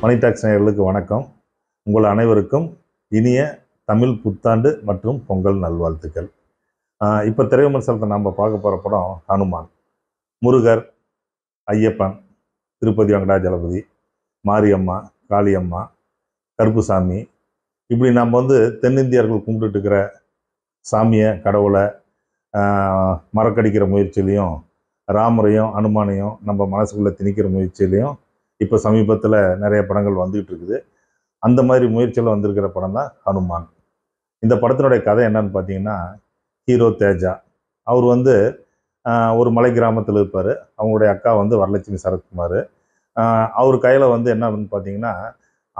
மணி tax நேயர்களுக்கு வணக்கம் உங்கள் அனைவருக்கும் இனிய தமிழ் புத்தாண்டு மற்றும் பொங்கல் நல்வாழ்த்துக்கள் இப்போ திரைவிமர்சனத்தை நாம் பார்க்க போகிற படம் ஹனுமான் முருகர் ஐயப்பன் திருப்பதி வெங்கடாஜலபதி மாரியம்மா காளியம்மா கருப்புசாமி இப்படி நம்ம வந்து தென்னிந்தியர்கள் கும்பிட்டுட்டு இருக்கிற சாமியை கடவுளை மரக்கடிக்கிற முயற்சியிலையும் ராமரையும் அனுமானையும் நம்ம மனசுக்குள்ளே திணிக்கிற முயற்சியிலையும் இப்போ சமீபத்தில் நிறைய படங்கள் வந்துகிட்டு இருக்குது அந்த மாதிரி முயற்சியில் வந்திருக்கிற படம் தான் ஹனுமான் இந்த படத்தினுடைய கதை என்னன்னு பார்த்தீங்கன்னா ஹீரோ தேஜா அவர் வந்து ஒரு மலை கிராமத்தில் இருப்பார் அவங்களுடைய அக்கா வந்து வரலட்சுமி சரத்குமார் அவர் கையில் வந்து என்ன பார்த்தீங்கன்னா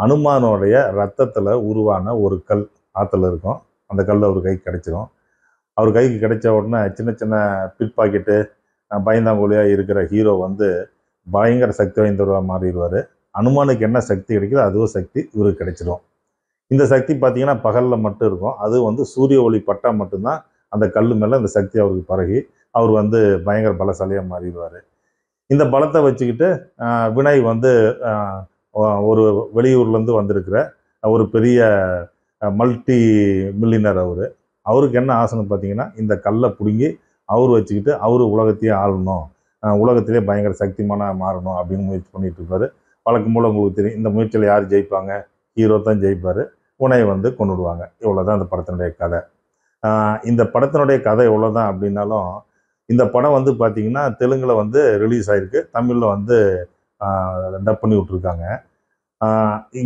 அனுமானோடைய ரத்தத்தில் உருவான ஒரு கல் ஆற்றுல இருக்கும் அந்த கல் அவர் கைக்கு கிடச்சிரும் அவர் கைக்கு கிடைச்ச உடனே சின்ன சின்ன பிட் பாக்கெட்டு பயந்தாங்கோலியாக இருக்கிற ஹீரோ வந்து பயங்கர சக்தி வாய்ந்தவராக மாறிடுவார் அனுமானுக்கு என்ன சக்தி கிடைக்குதோ அதுவும் சக்தி இவருக்கு கிடைச்சிடும் இந்த சக்தி பார்த்திங்கன்னா பகலில் மட்டும் இருக்கும் அது வந்து சூரிய ஒளி பட்டால் மட்டும்தான் அந்த கல் மேலே அந்த சக்தி அவருக்கு பரகி அவர் வந்து பயங்கர பலசாலியாக மாறிடுவார் இந்த பலத்தை வச்சுக்கிட்டு வினய் வந்து ஒரு வெளியூர்லேருந்து வந்திருக்கிற ஒரு பெரிய மல்டி மில்லினர் அவர் அவருக்கு என்ன ஆசைன்னு பார்த்தீங்கன்னா இந்த கல்லை பிடுங்கி அவர் வச்சுக்கிட்டு அவர் உலகத்தையே ஆளணும் உலகத்திலே பயங்கர சக்திமான மாறணும் அப்படின்னு முயற்சி பண்ணிகிட்டு இருப்பார் வழக்கம் போல் உங்களுக்கு தெரியும் இந்த முயற்சியில் யார் ஜெயிப்பாங்க ஹீரோ தான் ஜெயிப்பார் உனையை வந்து கொண்டுடுவாங்க இவ்வளோ தான் இந்த படத்தினுடைய கதை இந்த படத்தினுடைய கதை இவ்வளோ தான் அப்படின்னாலும் இந்த படம் வந்து பார்த்திங்கன்னா தெலுங்கில் வந்து ரிலீஸ் ஆகிருக்கு தமிழில் வந்து டப் பண்ணி விட்ருக்காங்க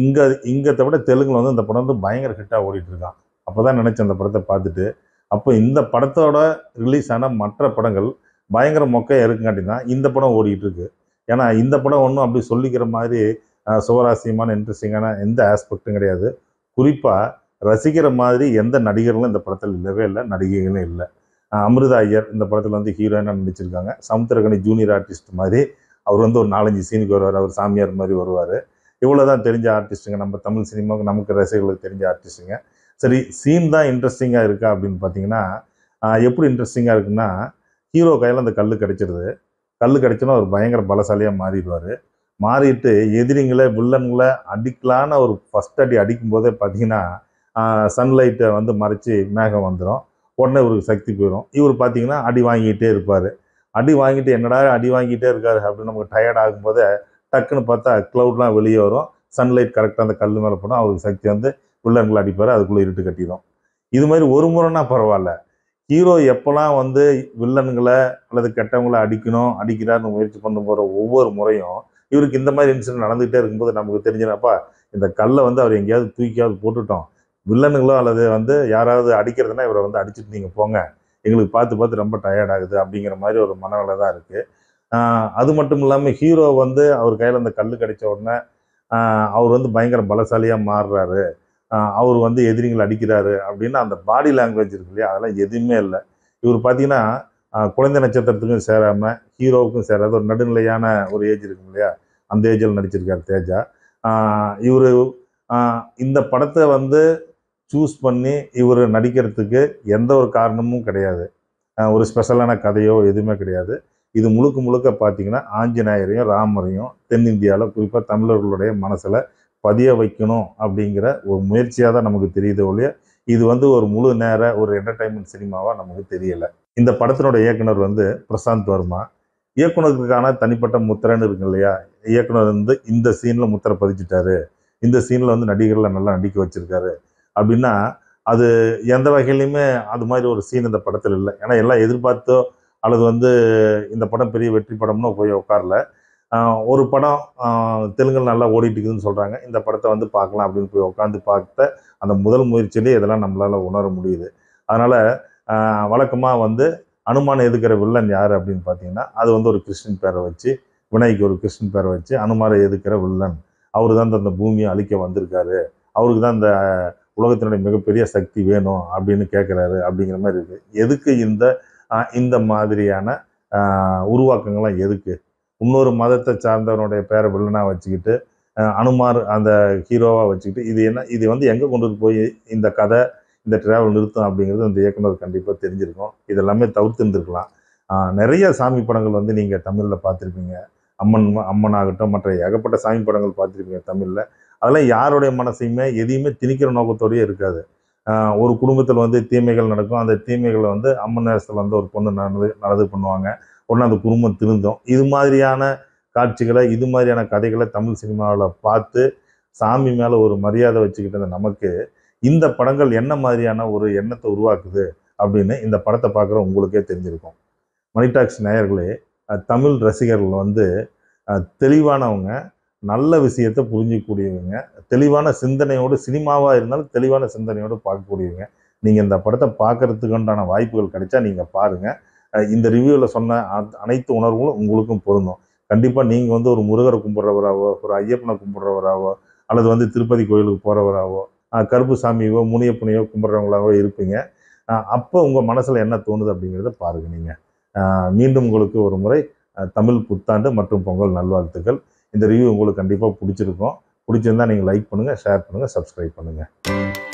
இங்கே இங்கே விட தெலுங்கில் வந்து இந்த படம் வந்து பயங்கர ஹிட்டாக ஓடிட்டுருக்கான் அப்போ தான் நினச்சேன் அந்த படத்தை பார்த்துட்டு அப்போ இந்த படத்தோட ரிலீஸ் ஆன மற்ற படங்கள் பயங்கர மொக்கையாக இருக்குங்காட்டி தான் இந்த படம் ஓடிக்கிட்டு இருக்கு ஏன்னா இந்த படம் ஒன்றும் அப்படி சொல்லிக்கிற மாதிரி சுவராசியமான இன்ட்ரெஸ்டிங்கான எந்த ஆஸ்பெக்டும் கிடையாது குறிப்பாக ரசிக்கிற மாதிரி எந்த நடிகர்களும் இந்த படத்தில் இல்லவே இல்லை நடிகைகளும் இல்லை அமிர்தா ஐயர் இந்த படத்தில் வந்து ஹீரோயினாக நடிச்சிருக்காங்க சமுத்திரகணி ஜூனியர் ஆர்டிஸ்ட் மாதிரி அவர் வந்து ஒரு நாலஞ்சு சீனுக்கு வருவார் அவர் சாமியார் மாதிரி வருவார் இவ்வளோ தான் தெரிஞ்ச ஆர்டிஸ்ட்டுங்க நம்ம தமிழ் சினிமாவுக்கு நமக்கு ரசிகர்களுக்கு தெரிஞ்ச ஆர்டிஸ்ட்டுங்க சரி சீன் தான் இன்ட்ரெஸ்டிங்காக இருக்கா அப்படின்னு பார்த்தீங்கன்னா எப்படி இன்ட்ரெஸ்டிங்காக இருக்குன்னா ஹீரோ கையில் அந்த கல் கிடச்சிருது கல் கிடச்சோன்னா அவர் பயங்கர பலசாலியாக மாறிடுவார் மாறிட்டு எதிரிங்களை வில்லன்களை அடிக்கலான ஒரு ஃபஸ்ட் அடி அடிக்கும்போதே பார்த்தீங்கன்னா சன்லைட்டை வந்து மறைச்சி மேகம் வந்துடும் உடனே இவருக்கு சக்தி போயிடும் இவர் பார்த்தீங்கன்னா அடி வாங்கிக்கிட்டே இருப்பார் அடி வாங்கிட்டு என்னடா அடி வாங்கிட்டே இருக்கார் அப்படின்னு நமக்கு டயர்ட் ஆகும்போது டக்குன்னு பார்த்தா க்ளவுட்லாம் வெளியே வரும் சன்லைட் கரெக்டாக அந்த கல் மேலே போனால் அவருக்கு சக்தி வந்து வில்லன்களை அடிப்பார் அதுக்குள்ளே இருட்டு கட்டிடும் இது மாதிரி ஒரு முறைன்னா பரவாயில்ல ஹீரோ எப்போல்லாம் வந்து வில்லன்களை அல்லது கெட்டவங்களை அடிக்கணும் அடிக்கிறார்னு முயற்சி பண்ண போகிற ஒவ்வொரு முறையும் இவருக்கு இந்த மாதிரி இன்சிடென்ட் நடந்துகிட்டே இருக்கும்போது நமக்கு தெரிஞ்சிடப்பா இந்த கல்லை வந்து அவர் எங்கேயாவது தூக்கியாவது போட்டுட்டோம் வில்லனுங்களோ அல்லது வந்து யாராவது அடிக்கிறதுனா இவரை வந்து அடிச்சுட்டு நீங்கள் போங்க எங்களுக்கு பார்த்து பார்த்து ரொம்ப டயர்ட் ஆகுது அப்படிங்கிற மாதிரி ஒரு மனநிலை தான் இருக்குது அது மட்டும் இல்லாமல் ஹீரோ வந்து அவர் கையில் அந்த கல் கிடைச்ச உடனே அவர் வந்து பயங்கர பலசாலியாக மாறுறாரு அவர் வந்து எதிரிங்களை அடிக்கிறாரு அப்படின்னு அந்த பாடி லாங்குவேஜ் இருக்கு இல்லையா அதெல்லாம் எதுவுமே இல்லை இவர் பார்த்தீங்கன்னா குழந்தை நட்சத்திரத்துக்கும் சேராமல் ஹீரோவுக்கும் சேராத ஒரு நடுநிலையான ஒரு ஏஜ் இருக்கும் இல்லையா அந்த ஏஜில் நடிச்சிருக்கார் தேஜா இவர் இந்த படத்தை வந்து சூஸ் பண்ணி இவர் நடிக்கிறதுக்கு எந்த ஒரு காரணமும் கிடையாது ஒரு ஸ்பெஷலான கதையோ எதுவுமே கிடையாது இது முழுக்க முழுக்க பார்த்தீங்கன்னா ஆஞ்சநேயரையும் ராமரையும் தென்னிந்தியாவில் குறிப்பாக தமிழர்களுடைய மனசில் பதிய வைக்கணும் அப்படிங்கிற ஒரு முயற்சியாக தான் நமக்கு தெரியுது ஒழிய இது வந்து ஒரு முழு நேர ஒரு என்டர்டைன்மெண்ட் சினிமாவாக நமக்கு தெரியலை இந்த படத்தினோட இயக்குனர் வந்து பிரசாந்த் வர்மா இயக்குனருக்கான தனிப்பட்ட முத்திரைன்னு இருக்கு இல்லையா இயக்குனர் வந்து இந்த சீனில் முத்திரை பதிச்சுட்டாரு இந்த சீனில் வந்து நடிகர்களை நல்லா நடிக்க வச்சுருக்காரு அப்படின்னா அது எந்த வகையிலையுமே அது மாதிரி ஒரு சீன் இந்த படத்தில் இல்லை ஏன்னா எல்லாம் எதிர்பார்த்தோ அல்லது வந்து இந்த படம் பெரிய வெற்றி படம்னு போய் உட்காரல ஒரு படம் தெலுங்கில் நல்லா ஓடிட்டு இருக்குதுன்னு சொல்கிறாங்க இந்த படத்தை வந்து பார்க்கலாம் அப்படின்னு போய் உட்காந்து பார்த்த அந்த முதல் முயற்சியிலே இதெல்லாம் நம்மளால் உணர முடியுது அதனால் வழக்கமாக வந்து அனுமான் எதுக்கிற வில்லன் யார் அப்படின்னு பார்த்தீங்கன்னா அது வந்து ஒரு கிறிஸ்டின் பேரை வச்சு வினய்க்கு ஒரு கிறிஸ்டின் பேரை வச்சு அனுமாரை எதுக்கிற வில்லன் அவர் தான் அந்த பூமியை அழிக்க வந்திருக்காரு அவருக்கு தான் அந்த உலகத்தினுடைய மிகப்பெரிய சக்தி வேணும் அப்படின்னு கேட்குறாரு அப்படிங்கிற மாதிரி இருக்குது எதுக்கு இந்த இந்த மாதிரியான உருவாக்கங்கள்லாம் எதுக்கு இன்னொரு மதத்தை சார்ந்தவனுடைய பேரை வில்லனாக வச்சுக்கிட்டு அனுமார் அந்த ஹீரோவாக வச்சுக்கிட்டு இது என்ன இது வந்து எங்கே கொண்டு போய் இந்த கதை இந்த ட்ராவல் நிறுத்தம் அப்படிங்கிறது அந்த இயக்குனர் கண்டிப்பாக தெரிஞ்சிருக்கும் இதெல்லாமே தவிர்த்துருந்துருக்கலாம் நிறைய சாமி படங்கள் வந்து நீங்கள் தமிழில் பார்த்துருப்பீங்க அம்மன் அம்மன் ஆகட்டும் மற்ற ஏகப்பட்ட சாமி படங்கள் பார்த்துருப்பீங்க தமிழில் அதெல்லாம் யாருடைய மனசையுமே எதையுமே திணிக்கிற நோக்கத்தோடயே இருக்காது ஒரு குடும்பத்தில் வந்து தீமைகள் நடக்கும் அந்த தீமைகளை வந்து அம்மன் நேரத்தில் வந்து ஒரு பொண்ணு நடந்து நடந்து பண்ணுவாங்க உடனே அந்த குடும்பம் திருந்தோம் இது மாதிரியான காட்சிகளை இது மாதிரியான கதைகளை தமிழ் சினிமாவில் பார்த்து சாமி மேலே ஒரு மரியாதை வச்சுக்கிட்டது நமக்கு இந்த படங்கள் என்ன மாதிரியான ஒரு எண்ணத்தை உருவாக்குது அப்படின்னு இந்த படத்தை பார்க்குற உங்களுக்கே தெரிஞ்சிருக்கும் மணிடாக்ஸ் நேயர்களே தமிழ் ரசிகர்கள் வந்து தெளிவானவங்க நல்ல விஷயத்தை புரிஞ்சிக்கூடியவங்க தெளிவான சிந்தனையோடு சினிமாவாக இருந்தாலும் தெளிவான சிந்தனையோடு பார்க்கக்கூடியவங்க நீங்கள் இந்த படத்தை பார்க்குறதுக்கு உண்டான வாய்ப்புகள் கிடைச்சா நீங்கள் பாருங்கள் இந்த ரிவ்யூவில் சொன்ன அனைத்து உணர்வுகளும் உங்களுக்கும் பொருந்தும் கண்டிப்பாக நீங்கள் வந்து ஒரு முருகரை கும்பிட்றவராவோ ஒரு ஐயப்பனை கும்பிட்றவராவோ அல்லது வந்து திருப்பதி கோயிலுக்கு போகிறவராவோ கருப்பு சாமியோ முனியப்பனையோ கும்பிட்றவங்களாவோ இருப்பீங்க அப்போ உங்கள் மனசில் என்ன தோணுது அப்படிங்கிறத பாருங்க நீங்கள் மீண்டும் உங்களுக்கு ஒரு முறை தமிழ் புத்தாண்டு மற்றும் பொங்கல் நல்வாழ்த்துக்கள் இந்த ரிவ்யூ உங்களுக்கு கண்டிப்பாக பிடிச்சிருக்கும் பிடிச்சிருந்தா நீங்கள் லைக் பண்ணுங்கள் ஷேர் பண்ணுங்கள் சப்ஸ்கிரைப் பண்ணுங்கள்